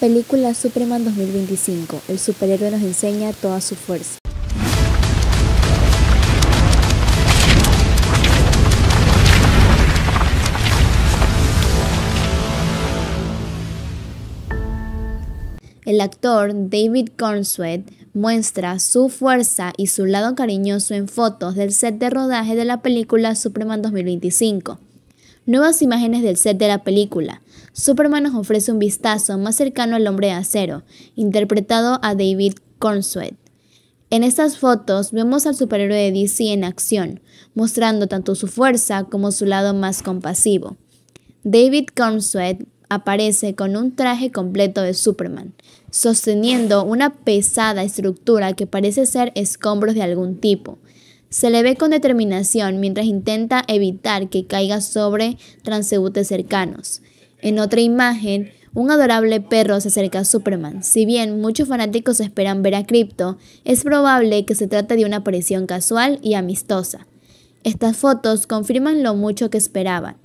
Película Superman 2025. El superhéroe nos enseña toda su fuerza. El actor David Cornswet muestra su fuerza y su lado cariñoso en fotos del set de rodaje de la película Superman 2025. Nuevas imágenes del set de la película. Superman nos ofrece un vistazo más cercano al hombre de acero, interpretado a David Cornsuet. En estas fotos vemos al superhéroe de DC en acción, mostrando tanto su fuerza como su lado más compasivo. David Cornsuet aparece con un traje completo de Superman, sosteniendo una pesada estructura que parece ser escombros de algún tipo. Se le ve con determinación mientras intenta evitar que caiga sobre transeúntes cercanos. En otra imagen, un adorable perro se acerca a Superman. Si bien muchos fanáticos esperan ver a Crypto, es probable que se trate de una aparición casual y amistosa. Estas fotos confirman lo mucho que esperaban.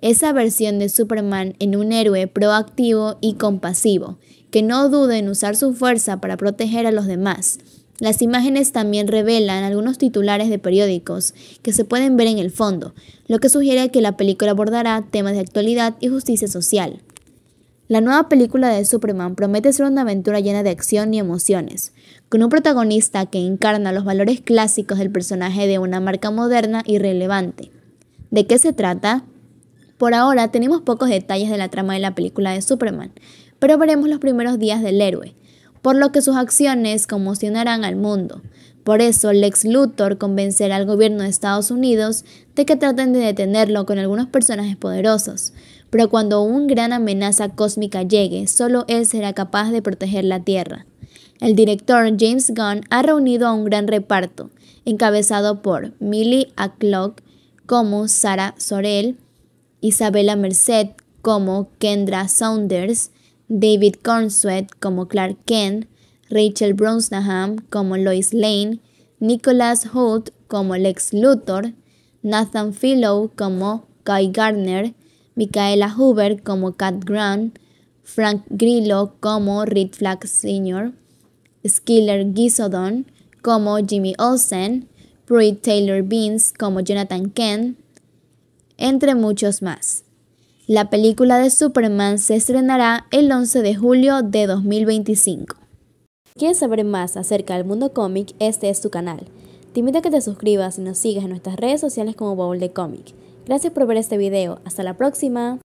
Esa versión de Superman en un héroe proactivo y compasivo, que no duda en usar su fuerza para proteger a los demás, las imágenes también revelan algunos titulares de periódicos que se pueden ver en el fondo, lo que sugiere que la película abordará temas de actualidad y justicia social. La nueva película de Superman promete ser una aventura llena de acción y emociones, con un protagonista que encarna los valores clásicos del personaje de una marca moderna y relevante. ¿De qué se trata? Por ahora tenemos pocos detalles de la trama de la película de Superman, pero veremos los primeros días del héroe, por lo que sus acciones conmocionarán al mundo. Por eso, Lex Luthor convencerá al gobierno de Estados Unidos de que traten de detenerlo con algunos personajes poderosos. Pero cuando una gran amenaza cósmica llegue, solo él será capaz de proteger la Tierra. El director James Gunn ha reunido a un gran reparto, encabezado por Millie clock como Sarah Sorel, Isabella Merced como Kendra Saunders, David Cornsweet como Clark Kent, Rachel Brosnahan como Lois Lane, Nicholas Holt como Lex Luthor, Nathan Fillow como Guy Gardner, Micaela Huber como Cat Grant, Frank Grillo como Red Flag Sr., Skiller Gisodon como Jimmy Olsen, Pruitt Taylor Beans como Jonathan Kent, entre muchos más. La película de Superman se estrenará el 11 de julio de 2025. quieres saber más acerca del mundo cómic, este es tu canal. Te invito a que te suscribas y nos sigas en nuestras redes sociales como Bowl de Cómic. Gracias por ver este video. Hasta la próxima.